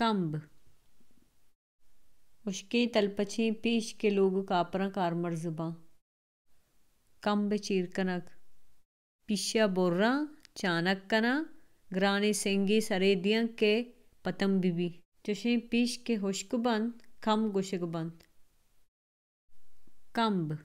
कंब उश्के तलपछें पेश के लोग कापरा कार जुबा कंब चीर कनक पीछा बोर्रा चानक कना ग्राने सरे सरेदियां के पतम बीबी चुशे पीश के हुश्क बंद कम गुशक बंद कंब